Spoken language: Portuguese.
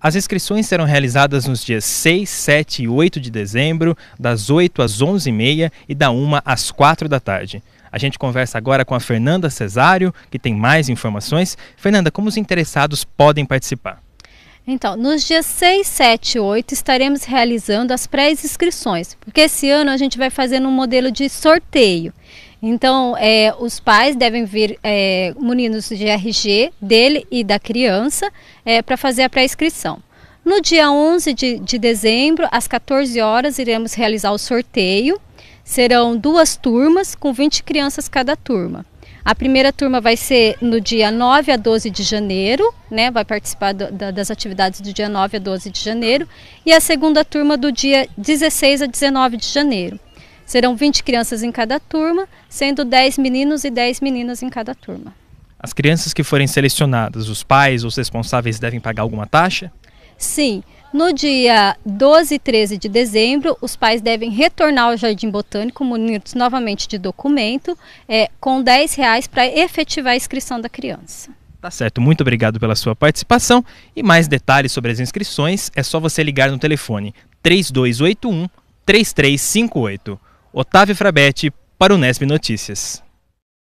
As inscrições serão realizadas nos dias 6, 7 e 8 de dezembro, das 8 às 11h30 e da 1 às 4 da tarde. A gente conversa agora com a Fernanda Cesário, que tem mais informações. Fernanda, como os interessados podem participar? Então, nos dias 6, 7 e 8 estaremos realizando as pré-inscrições, porque esse ano a gente vai fazer um modelo de sorteio. Então, é, os pais devem vir é, munidos de RG dele e da criança é, para fazer a pré-inscrição. No dia 11 de, de dezembro, às 14 horas, iremos realizar o sorteio. Serão duas turmas, com 20 crianças cada turma. A primeira turma vai ser no dia 9 a 12 de janeiro, né? Vai participar do, da, das atividades do dia 9 a 12 de janeiro. E a segunda turma do dia 16 a 19 de janeiro. Serão 20 crianças em cada turma, sendo 10 meninos e 10 meninas em cada turma. As crianças que forem selecionadas, os pais ou os responsáveis devem pagar alguma taxa? Sim. No dia 12 e 13 de dezembro, os pais devem retornar ao Jardim Botânico, munidos novamente de documento, é, com R$ reais para efetivar a inscrição da criança. Tá certo, muito obrigado pela sua participação. E mais detalhes sobre as inscrições é só você ligar no telefone 3281 3358. Otávio Frabetti para o Nesp Notícias.